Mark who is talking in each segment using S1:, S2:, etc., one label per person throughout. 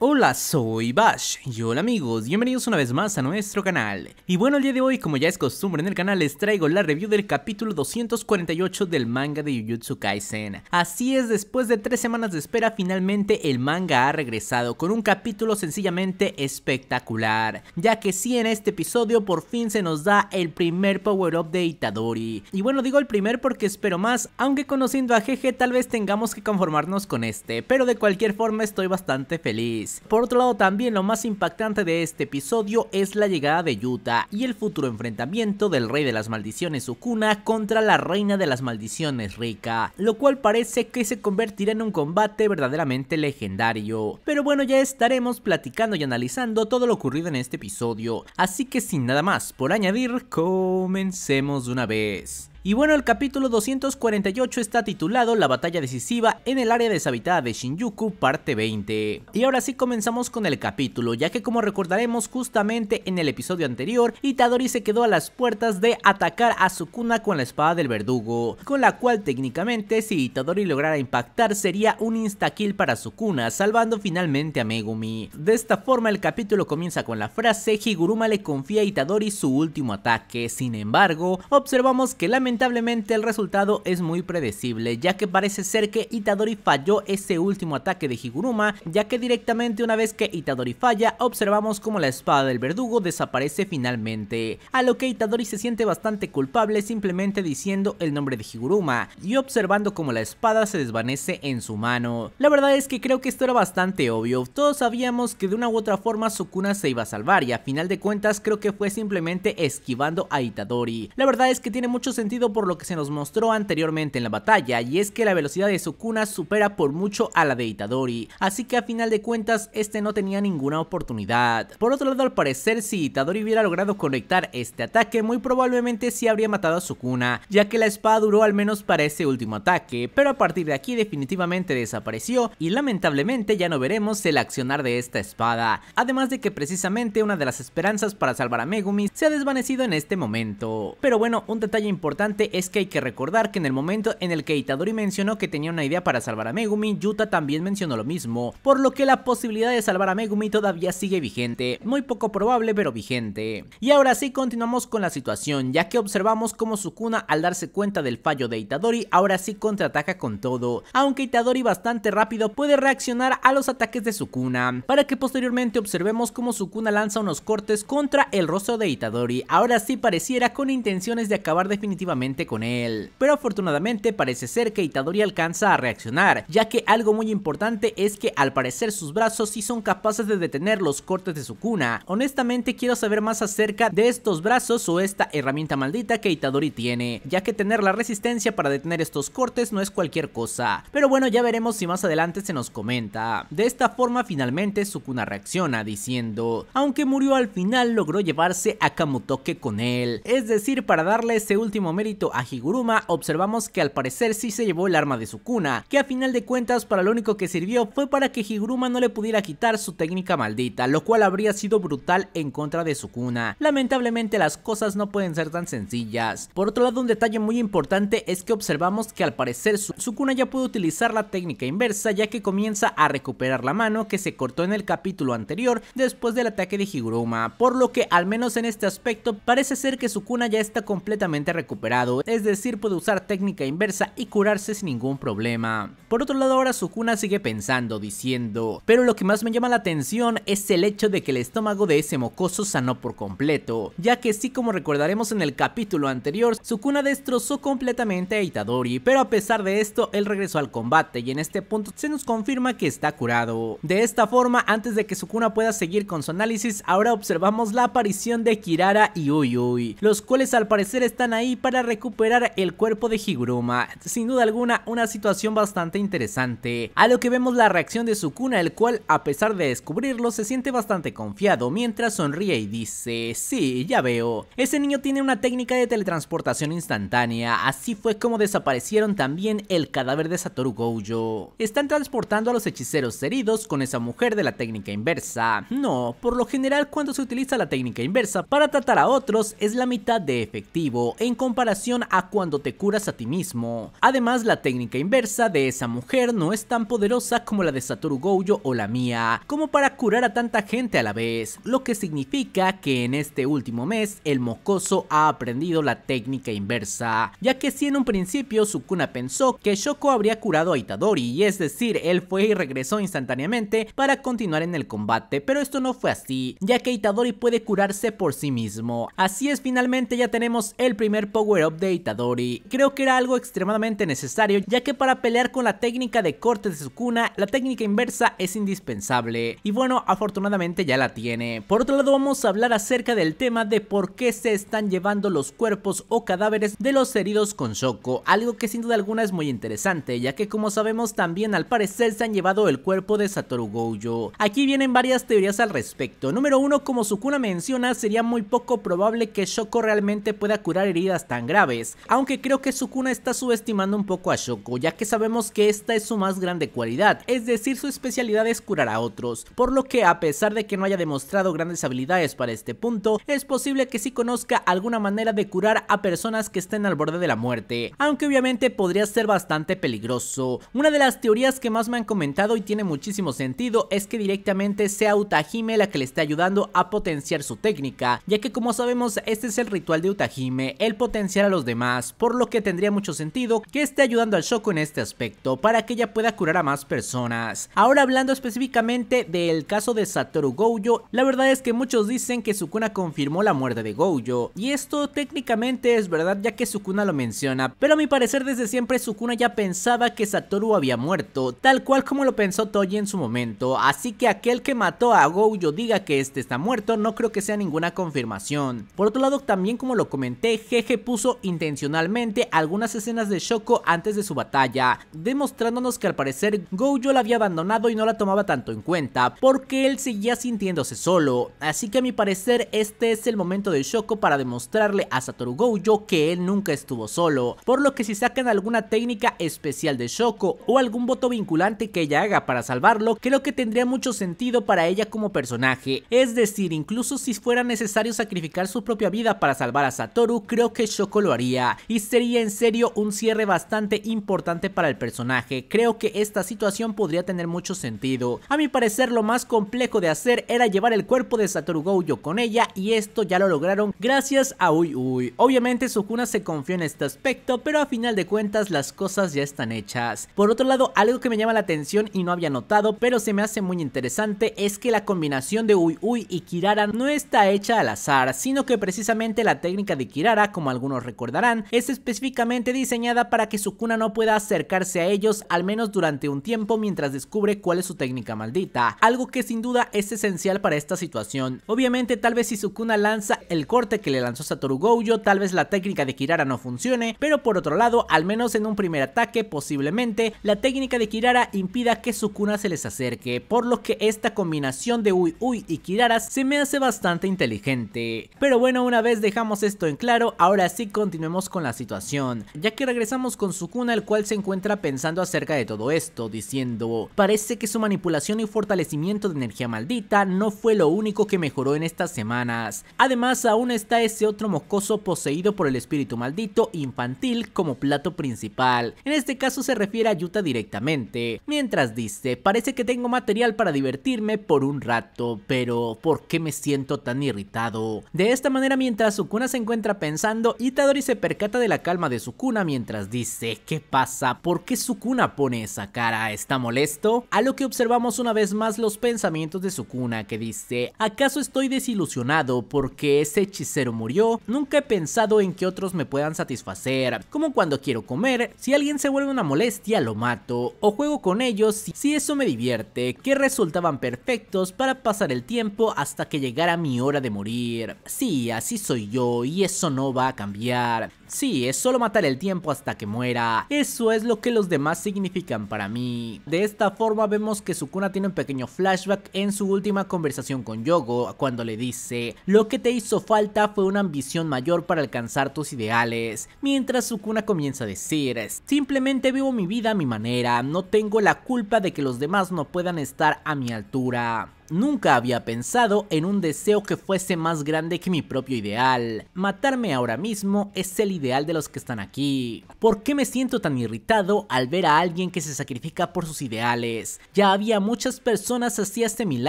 S1: Oh, Hola, soy Bash y hola amigos, bienvenidos una vez más a nuestro canal. Y bueno, el día de hoy, como ya es costumbre en el canal, les traigo la review del capítulo 248 del manga de Yujutsu Kaisen. Así es, después de tres semanas de espera, finalmente el manga ha regresado con un capítulo sencillamente espectacular, ya que sí en este episodio por fin se nos da el primer power-up de Itadori. Y bueno, digo el primer porque espero más, aunque conociendo a GG tal vez tengamos que conformarnos con este, pero de cualquier forma estoy bastante feliz. Por otro lado, también lo más impactante de este episodio es la llegada de Yuta y el futuro enfrentamiento del rey de las maldiciones Sukuna contra la reina de las maldiciones Rika, lo cual parece que se convertirá en un combate verdaderamente legendario. Pero bueno, ya estaremos platicando y analizando todo lo ocurrido en este episodio, así que sin nada más por añadir, comencemos de una vez. Y bueno, el capítulo 248 está titulado La batalla decisiva en el área deshabitada de Shinjuku, parte 20. Y ahora sí comenzamos con el capítulo, ya que como recordaremos justamente en el episodio anterior, Itadori se quedó a las puertas de atacar a Sukuna con la espada del verdugo, con la cual técnicamente si Itadori lograra impactar sería un insta-kill para Sukuna, salvando finalmente a Megumi. De esta forma el capítulo comienza con la frase Higuruma le confía a Itadori su último ataque, sin embargo, observamos que mente Lamentablemente el resultado es muy predecible, ya que parece ser que Itadori falló ese último ataque de Higuruma, ya que directamente una vez que Itadori falla, observamos como la espada del verdugo desaparece finalmente, a lo que Itadori se siente bastante culpable simplemente diciendo el nombre de Higuruma, y observando como la espada se desvanece en su mano. La verdad es que creo que esto era bastante obvio, todos sabíamos que de una u otra forma Sukuna se iba a salvar, y a final de cuentas creo que fue simplemente esquivando a Itadori. La verdad es que tiene mucho sentido por lo que se nos mostró anteriormente en la batalla y es que la velocidad de Sukuna supera por mucho a la de Itadori, así que a final de cuentas este no tenía ninguna oportunidad. Por otro lado al parecer si Itadori hubiera logrado conectar este ataque muy probablemente sí habría matado a Sukuna, ya que la espada duró al menos para ese último ataque, pero a partir de aquí definitivamente desapareció y lamentablemente ya no veremos el accionar de esta espada, además de que precisamente una de las esperanzas para salvar a Megumi se ha desvanecido en este momento. Pero bueno, un detalle importante es que hay que recordar que en el momento en el que Itadori mencionó que tenía una idea para salvar a Megumi, Yuta también mencionó lo mismo, por lo que la posibilidad de salvar a Megumi todavía sigue vigente, muy poco probable pero vigente. Y ahora sí continuamos con la situación, ya que observamos cómo Sukuna al darse cuenta del fallo de Itadori, ahora sí contraataca con todo, aunque Itadori bastante rápido puede reaccionar a los ataques de Sukuna, para que posteriormente observemos cómo Sukuna lanza unos cortes contra el rostro de Itadori, ahora sí pareciera con intenciones de acabar definitivamente con él. Pero afortunadamente parece ser que Itadori alcanza a reaccionar, ya que algo muy importante es que al parecer sus brazos sí son capaces de detener los cortes de su cuna. Honestamente quiero saber más acerca de estos brazos o esta herramienta maldita que Itadori tiene, ya que tener la resistencia para detener estos cortes no es cualquier cosa. Pero bueno, ya veremos si más adelante se nos comenta. De esta forma finalmente Sukuna reacciona diciendo, aunque murió al final logró llevarse a Kamutoke con él, es decir, para darle ese último mérito a Higuruma, observamos que al parecer sí se llevó el arma de su cuna, que a final de cuentas para lo único que sirvió fue para que Higuruma no le pudiera quitar su técnica maldita, lo cual habría sido brutal en contra de su cuna. Lamentablemente las cosas no pueden ser tan sencillas. Por otro lado, un detalle muy importante es que observamos que al parecer su cuna ya puede utilizar la técnica inversa ya que comienza a recuperar la mano que se cortó en el capítulo anterior después del ataque de Higuruma, por lo que al menos en este aspecto parece ser que su cuna ya está completamente recuperada es decir puede usar técnica inversa y curarse sin ningún problema. Por otro lado ahora Sukuna sigue pensando, diciendo, pero lo que más me llama la atención es el hecho de que el estómago de ese mocoso sanó por completo, ya que sí como recordaremos en el capítulo anterior, Sukuna destrozó completamente a Itadori, pero a pesar de esto él regresó al combate y en este punto se nos confirma que está curado. De esta forma, antes de que Sukuna pueda seguir con su análisis, ahora observamos la aparición de Kirara y Uyui, los cuales al parecer están ahí para recuperar el cuerpo de Higuruma. Sin duda alguna, una situación bastante interesante. A lo que vemos la reacción de Sukuna, el cual, a pesar de descubrirlo, se siente bastante confiado mientras sonríe y dice, sí, ya veo. Ese niño tiene una técnica de teletransportación instantánea, así fue como desaparecieron también el cadáver de Satoru Gojo. Están transportando a los hechiceros heridos con esa mujer de la técnica inversa. No, por lo general cuando se utiliza la técnica inversa para tratar a otros es la mitad de efectivo en comparación a cuando te curas a ti mismo. Además, la técnica inversa de esa mujer no es tan poderosa como la de Satoru Gojo o la mía, como para curar a tanta gente a la vez, lo que significa que en este último mes el mocoso ha aprendido la técnica inversa, ya que si en un principio Sukuna pensó que Shoko habría curado a Itadori, es decir, él fue y regresó instantáneamente para continuar en el combate, pero esto no fue así, ya que Itadori puede curarse por sí mismo. Así es, finalmente ya tenemos el primer power update Itadori, Creo que era algo extremadamente necesario ya que para pelear con la técnica de corte de Sukuna, la técnica inversa es indispensable. Y bueno, afortunadamente ya la tiene. Por otro lado vamos a hablar acerca del tema de por qué se están llevando los cuerpos o cadáveres de los heridos con Shoko, algo que sin duda alguna es muy interesante ya que como sabemos también al parecer se han llevado el cuerpo de Satoru Gojo. Aquí vienen varias teorías al respecto. Número uno, como Sukuna menciona, sería muy poco probable que Shoko realmente pueda curar heridas tan graves, aunque creo que Sukuna está subestimando un poco a Shoko ya que sabemos que esta es su más grande cualidad, es decir su especialidad es curar a otros, por lo que a pesar de que no haya demostrado grandes habilidades para este punto, es posible que sí conozca alguna manera de curar a personas que estén al borde de la muerte, aunque obviamente podría ser bastante peligroso. Una de las teorías que más me han comentado y tiene muchísimo sentido es que directamente sea Utahime la que le esté ayudando a potenciar su técnica, ya que como sabemos este es el ritual de Utahime, el potencial a los demás, por lo que tendría mucho sentido que esté ayudando al Shoko en este aspecto, para que ella pueda curar a más personas. Ahora hablando específicamente del caso de Satoru Gojo, la verdad es que muchos dicen que Sukuna confirmó la muerte de Gojo, y esto técnicamente es verdad ya que Sukuna lo menciona, pero a mi parecer desde siempre Sukuna ya pensaba que Satoru había muerto, tal cual como lo pensó Toji en su momento, así que aquel que mató a Gojo diga que este está muerto no creo que sea ninguna confirmación. Por otro lado también como lo comenté, Jeje puso intencionalmente algunas escenas de Shoko antes de su batalla, demostrándonos que al parecer Gojo la había abandonado y no la tomaba tanto en cuenta, porque él seguía sintiéndose solo, así que a mi parecer este es el momento de Shoko para demostrarle a Satoru Gojo que él nunca estuvo solo, por lo que si sacan alguna técnica especial de Shoko o algún voto vinculante que ella haga para salvarlo, creo que tendría mucho sentido para ella como personaje, es decir, incluso si fuera necesario sacrificar su propia vida para salvar a Satoru, creo que Shoko lo haría y sería en serio un cierre bastante importante para el personaje. Creo que esta situación podría tener mucho sentido. A mi parecer lo más complejo de hacer era llevar el cuerpo de Satoru Gojo con ella y esto ya lo lograron gracias a Uy Uy. Obviamente Sukuna se confió en este aspecto pero a final de cuentas las cosas ya están hechas. Por otro lado algo que me llama la atención y no había notado pero se me hace muy interesante es que la combinación de Uy Uy y Kirara no está hecha al azar sino que precisamente la técnica de Kirara como algunos recordarán, es específicamente diseñada para que Sukuna no pueda acercarse a ellos al menos durante un tiempo mientras descubre cuál es su técnica maldita, algo que sin duda es esencial para esta situación. Obviamente tal vez si Sukuna lanza el corte que le lanzó Satoru Gojo, tal vez la técnica de Kirara no funcione, pero por otro lado, al menos en un primer ataque posiblemente, la técnica de Kirara impida que Sukuna se les acerque, por lo que esta combinación de Uy Uy y Kirara se me hace bastante inteligente. Pero bueno, una vez dejamos esto en claro, ahora sí continuemos con la situación, ya que regresamos con Sukuna el cual se encuentra pensando acerca de todo esto, diciendo, parece que su manipulación y fortalecimiento de energía maldita no fue lo único que mejoró en estas semanas, además aún está ese otro mocoso poseído por el espíritu maldito infantil como plato principal, en este caso se refiere a Yuta directamente, mientras dice, parece que tengo material para divertirme por un rato, pero ¿por qué me siento tan irritado? De esta manera mientras Sukuna se encuentra pensando, tan y se percata de la calma de Sukuna mientras dice, ¿qué pasa? ¿Por qué Sukuna pone esa cara? ¿Está molesto? A lo que observamos una vez más los pensamientos de Sukuna que dice, ¿acaso estoy desilusionado porque ese hechicero murió? Nunca he pensado en que otros me puedan satisfacer, como cuando quiero comer, si alguien se vuelve una molestia lo mato, o juego con ellos si eso me divierte, que resultaban perfectos para pasar el tiempo hasta que llegara mi hora de morir. Sí, así soy yo y eso no va a cambiar. Sí, es solo matar el tiempo hasta que muera. Eso es lo que los demás significan para mí. De esta forma vemos que Sukuna tiene un pequeño flashback en su última conversación con Yogo, cuando le dice, lo que te hizo falta fue una ambición mayor para alcanzar tus ideales. Mientras Sukuna comienza a decir, simplemente vivo mi vida a mi manera, no tengo la culpa de que los demás no puedan estar a mi altura. Nunca había pensado en un deseo que fuese más grande que mi propio ideal. Matarme ahora mismo es el ideal de los que están aquí. ¿Por qué me siento tan irritado al ver a alguien que se sacrifica por sus ideales? Ya había muchas personas así hace mil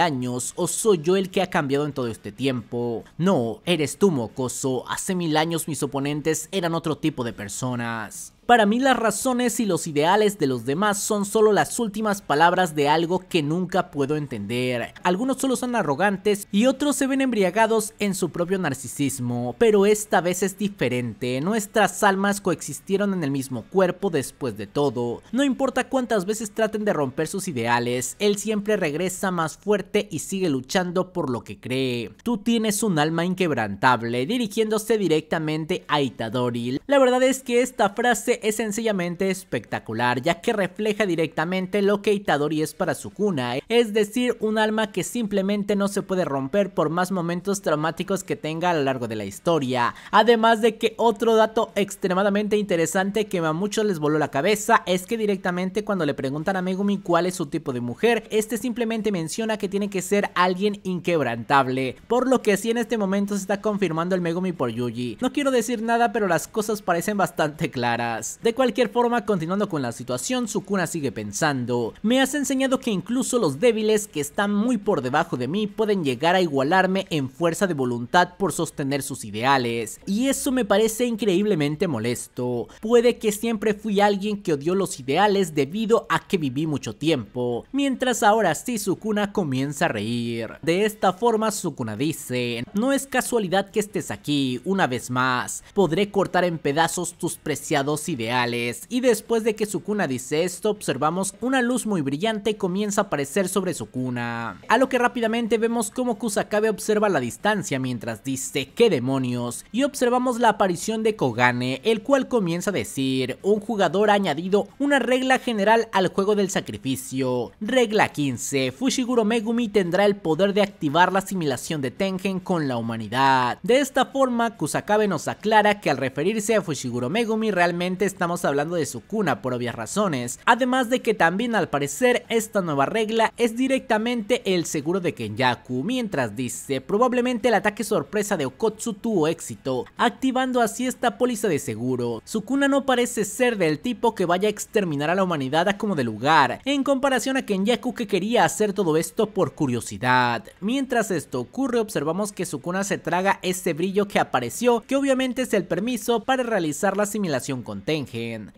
S1: años, o soy yo el que ha cambiado en todo este tiempo. No, eres tú, mocoso. Hace mil años mis oponentes eran otro tipo de personas. Para mí las razones y los ideales de los demás son solo las últimas palabras de algo que nunca puedo entender. Algunos solo son arrogantes y otros se ven embriagados en su propio narcisismo, pero esta vez es diferente. Nuestras almas coexistieron en el mismo cuerpo después de todo. No importa cuántas veces traten de romper sus ideales, él siempre regresa más fuerte y sigue luchando por lo que cree. Tú tienes un alma inquebrantable, dirigiéndose directamente a Itadori. La verdad es que esta frase es sencillamente espectacular, ya que refleja directamente lo que Itadori es para su Sukuna, es decir, un alma que simplemente no se puede romper por más momentos traumáticos que tenga a lo largo de la historia. Además de que otro dato extremadamente interesante que a muchos les voló la cabeza es que directamente cuando le preguntan a Megumi cuál es su tipo de mujer, este simplemente menciona que tiene que ser alguien inquebrantable, por lo que sí en este momento se está confirmando el Megumi por Yuji. No quiero decir nada, pero las cosas parecen bastante claras. De cualquier forma, continuando con la situación, Sukuna sigue pensando. Me has enseñado que incluso los débiles que están muy por debajo de mí pueden llegar a igualarme en fuerza de voluntad por sostener sus ideales. Y eso me parece increíblemente molesto. Puede que siempre fui alguien que odió los ideales debido a que viví mucho tiempo. Mientras ahora sí Sukuna comienza a reír. De esta forma Sukuna dice, no es casualidad que estés aquí, una vez más. Podré cortar en pedazos tus preciados ideales y después de que Sukuna dice esto observamos una luz muy brillante comienza a aparecer sobre Sukuna, a lo que rápidamente vemos como Kusakabe observa la distancia mientras dice qué demonios y observamos la aparición de Kogane el cual comienza a decir un jugador ha añadido una regla general al juego del sacrificio, regla 15 Fushiguro Megumi tendrá el poder de activar la asimilación de Tengen con la humanidad, de esta forma Kusakabe nos aclara que al referirse a Fushiguro Megumi realmente estamos hablando de Sukuna por obvias razones, además de que también al parecer esta nueva regla es directamente el seguro de Kenyaku, mientras dice probablemente el ataque sorpresa de Okotsu tuvo éxito, activando así esta póliza de seguro. Sukuna no parece ser del tipo que vaya a exterminar a la humanidad a como de lugar, en comparación a Kenyaku que quería hacer todo esto por curiosidad. Mientras esto ocurre observamos que Sukuna se traga ese brillo que apareció, que obviamente es el permiso para realizar la asimilación con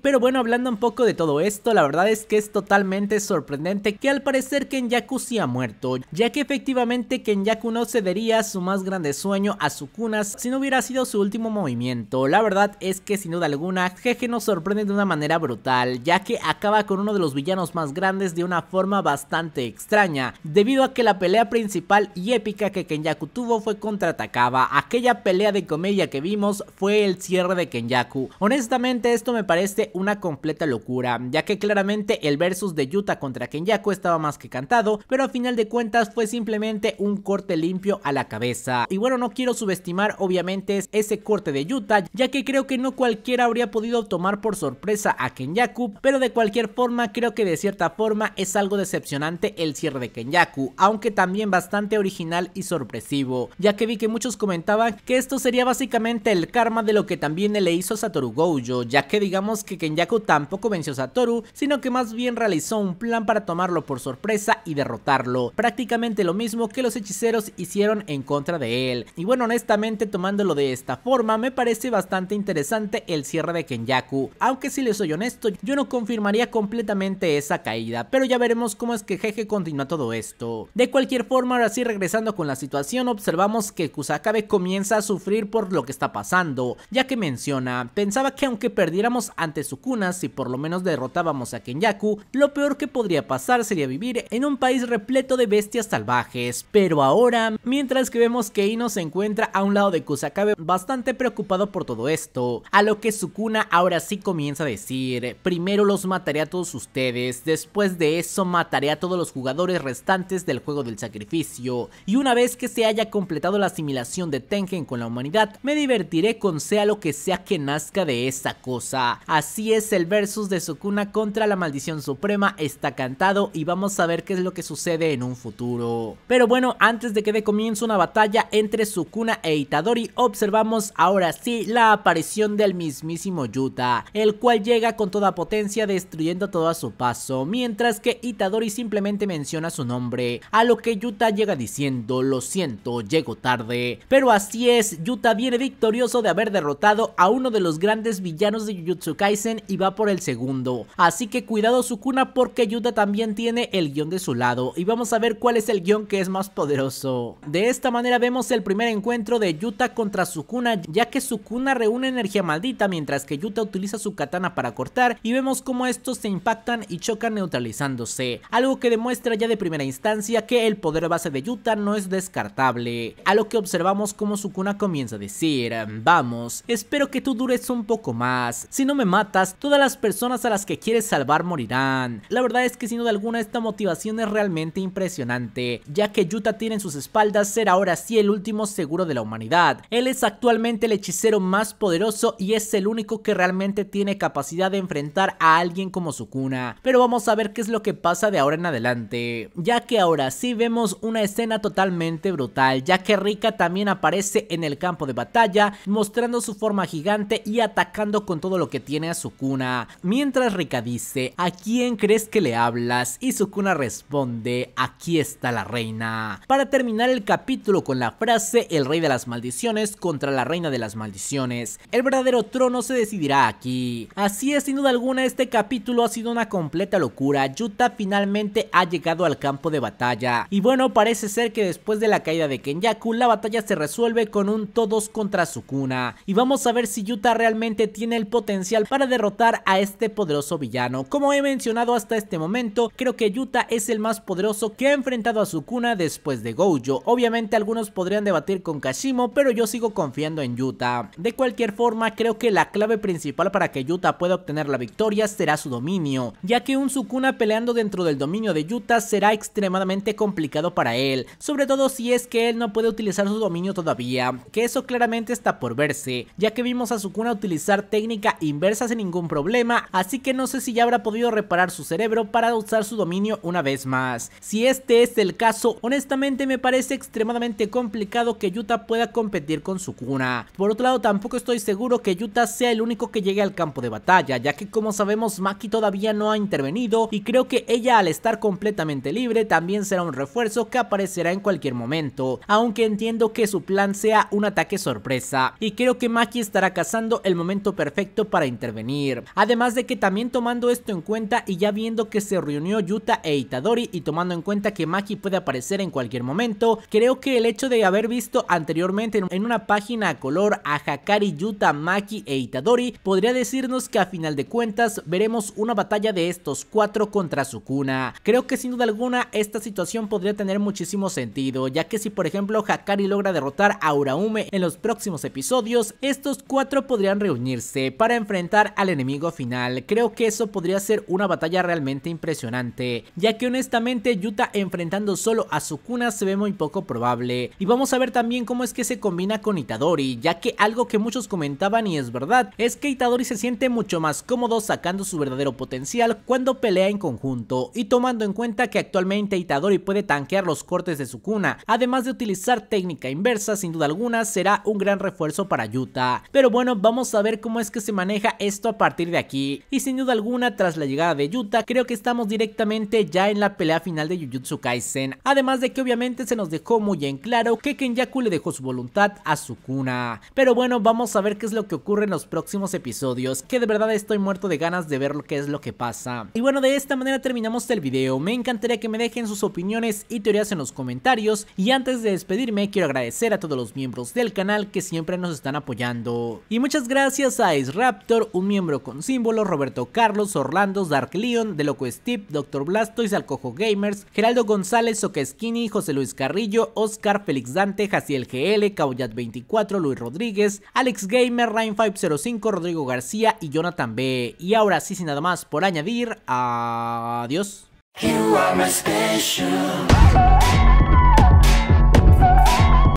S1: pero bueno, hablando un poco de todo esto, la verdad es que es totalmente sorprendente que al parecer Kenyaku sí ha muerto, ya que efectivamente Kenyaku no cedería su más grande sueño a Sukunas si no hubiera sido su último movimiento. La verdad es que sin duda alguna, Jeje nos sorprende de una manera brutal, ya que acaba con uno de los villanos más grandes de una forma bastante extraña, debido a que la pelea principal y épica que Kenyaku tuvo fue contra Takaba. Aquella pelea de comedia que vimos fue el cierre de Kenyaku. Honestamente, esto me parece una completa locura, ya que claramente el versus de Yuta contra Kenyaku estaba más que cantado, pero a final de cuentas fue simplemente un corte limpio a la cabeza. Y bueno, no quiero subestimar obviamente ese corte de Yuta, ya que creo que no cualquiera habría podido tomar por sorpresa a Kenyaku, pero de cualquier forma creo que de cierta forma es algo decepcionante el cierre de Kenyaku, aunque también bastante original y sorpresivo, ya que vi que muchos comentaban que esto sería básicamente el karma de lo que también le hizo Satoru Gojo, ya que que digamos que Kenyaku tampoco venció a Satoru, sino que más bien realizó un plan para tomarlo por sorpresa y derrotarlo, prácticamente lo mismo que los hechiceros hicieron en contra de él. Y bueno, honestamente tomándolo de esta forma, me parece bastante interesante el cierre de Kenyaku, aunque si les soy honesto, yo no confirmaría completamente esa caída, pero ya veremos cómo es que Jeje continúa todo esto. De cualquier forma, ahora sí regresando con la situación, observamos que Kusakabe comienza a sufrir por lo que está pasando, ya que menciona, pensaba que aunque perdiera estuviéramos ante Sukuna si por lo menos derrotábamos a Kenyaku, lo peor que podría pasar sería vivir en un país repleto de bestias salvajes. Pero ahora, mientras que vemos que Ino se encuentra a un lado de Kusakabe bastante preocupado por todo esto, a lo que Sukuna ahora sí comienza a decir, primero los mataré a todos ustedes, después de eso mataré a todos los jugadores restantes del juego del sacrificio, y una vez que se haya completado la asimilación de Tengen con la humanidad, me divertiré con sea lo que sea que nazca de esa cosa. Así es, el versus de Sukuna contra la Maldición Suprema está cantado y vamos a ver qué es lo que sucede en un futuro. Pero bueno, antes de que dé comienzo una batalla entre Sukuna e Itadori, observamos ahora sí la aparición del mismísimo Yuta, el cual llega con toda potencia destruyendo todo a su paso, mientras que Itadori simplemente menciona su nombre, a lo que Yuta llega diciendo, lo siento, llego tarde. Pero así es, Yuta viene victorioso de haber derrotado a uno de los grandes villanos de de Kaisen y va por el segundo. Así que cuidado Sukuna porque Yuta también tiene el guión de su lado y vamos a ver cuál es el guión que es más poderoso. De esta manera vemos el primer encuentro de Yuta contra Sukuna ya que Sukuna reúne energía maldita mientras que Yuta utiliza su katana para cortar y vemos cómo estos se impactan y chocan neutralizándose. Algo que demuestra ya de primera instancia que el poder base de Yuta no es descartable. A lo que observamos como Sukuna comienza a decir, vamos, espero que tú dures un poco más. Si no me matas, todas las personas a las que quieres salvar morirán. La verdad es que sin duda alguna esta motivación es realmente impresionante, ya que Yuta tiene en sus espaldas ser ahora sí el último seguro de la humanidad. Él es actualmente el hechicero más poderoso y es el único que realmente tiene capacidad de enfrentar a alguien como Sukuna. Pero vamos a ver qué es lo que pasa de ahora en adelante, ya que ahora sí vemos una escena totalmente brutal, ya que Rika también aparece en el campo de batalla mostrando su forma gigante y atacando con todo lo que tiene a Sukuna. Mientras Rika dice, ¿a quién crees que le hablas? Y Sukuna responde, aquí está la reina. Para terminar el capítulo con la frase, el rey de las maldiciones contra la reina de las maldiciones. El verdadero trono se decidirá aquí. Así es, sin duda alguna, este capítulo ha sido una completa locura. Yuta finalmente ha llegado al campo de batalla. Y bueno, parece ser que después de la caída de Kenyaku, la batalla se resuelve con un todos contra Sukuna. Y vamos a ver si Yuta realmente tiene el poder potencial para derrotar a este poderoso villano. Como he mencionado hasta este momento, creo que Yuta es el más poderoso que ha enfrentado a Sukuna después de Gojo. Obviamente algunos podrían debatir con Kashimo, pero yo sigo confiando en Yuta. De cualquier forma, creo que la clave principal para que Yuta pueda obtener la victoria será su dominio, ya que un Sukuna peleando dentro del dominio de Yuta será extremadamente complicado para él, sobre todo si es que él no puede utilizar su dominio todavía, que eso claramente está por verse, ya que vimos a Sukuna utilizar técnica inversa sin ningún problema, así que no sé si ya habrá podido reparar su cerebro para usar su dominio una vez más. Si este es el caso, honestamente me parece extremadamente complicado que Yuta pueda competir con su cuna. Por otro lado, tampoco estoy seguro que Yuta sea el único que llegue al campo de batalla, ya que como sabemos Maki todavía no ha intervenido y creo que ella al estar completamente libre también será un refuerzo que aparecerá en cualquier momento, aunque entiendo que su plan sea un ataque sorpresa y creo que Maki estará cazando el momento perfecto para intervenir. Además de que también tomando esto en cuenta y ya viendo que se reunió Yuta e Itadori y tomando en cuenta que Maki puede aparecer en cualquier momento, creo que el hecho de haber visto anteriormente en una página a color a Hakari, Yuta, Maki e Itadori podría decirnos que a final de cuentas veremos una batalla de estos cuatro contra Sukuna. Creo que sin duda alguna esta situación podría tener muchísimo sentido, ya que si por ejemplo Hakari logra derrotar a Uraume en los próximos episodios, estos cuatro podrían reunirse para enfrentar al enemigo final. Creo que eso podría ser una batalla realmente impresionante, ya que honestamente Yuta enfrentando solo a Sukuna se ve muy poco probable. Y vamos a ver también cómo es que se combina con Itadori, ya que algo que muchos comentaban y es verdad, es que Itadori se siente mucho más cómodo sacando su verdadero potencial cuando pelea en conjunto y tomando en cuenta que actualmente Itadori puede tanquear los cortes de Sukuna, además de utilizar técnica inversa sin duda alguna será un gran refuerzo para Yuta. Pero bueno, vamos a ver cómo es que se maneja esto a partir de aquí. Y sin duda alguna, tras la llegada de Yuta, creo que estamos directamente ya en la pelea final de Jujutsu Kaisen. Además de que obviamente se nos dejó muy en claro que Kenyaku le dejó su voluntad a Sukuna. Pero bueno, vamos a ver qué es lo que ocurre en los próximos episodios, que de verdad estoy muerto de ganas de ver lo que es lo que pasa. Y bueno, de esta manera terminamos el video. Me encantaría que me dejen sus opiniones y teorías en los comentarios. Y antes de despedirme, quiero agradecer a todos los miembros del canal que siempre nos están apoyando. Y muchas gracias a Israel Raptor, un miembro con símbolo Roberto Carlos, Orlando, Dark Leon, Loco Steve, Dr. Blastoise, Alcojo Gamers, Geraldo González, Skinny, José Luis Carrillo, Oscar, Félix Dante, Jaciel GL, caboyat 24, Luis Rodríguez, Alex Gamer, Rain 505, Rodrigo García y Jonathan B. Y ahora sí, sin nada más por añadir, adiós.